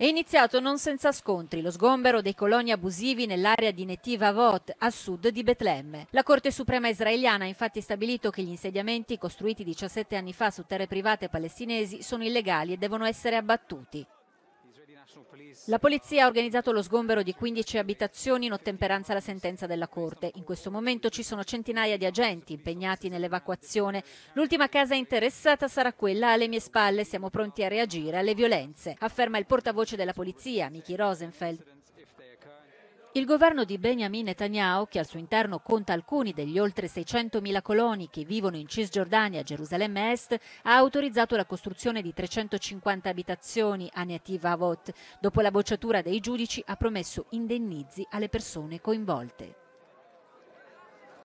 È iniziato non senza scontri lo sgombero dei coloni abusivi nell'area di Netiva Vot, a sud di Betlemme. La Corte Suprema israeliana ha infatti stabilito che gli insediamenti costruiti 17 anni fa su terre private palestinesi sono illegali e devono essere abbattuti. La polizia ha organizzato lo sgombero di 15 abitazioni in ottemperanza alla sentenza della Corte. In questo momento ci sono centinaia di agenti impegnati nell'evacuazione. L'ultima casa interessata sarà quella alle mie spalle. Siamo pronti a reagire alle violenze, afferma il portavoce della polizia, Michi Rosenfeld. Il governo di Benjamin Netanyahu, che al suo interno conta alcuni degli oltre 600.000 coloni che vivono in Cisgiordania e Gerusalemme Est, ha autorizzato la costruzione di 350 abitazioni a Netiv Avot. Dopo la bocciatura dei giudici ha promesso indennizi alle persone coinvolte.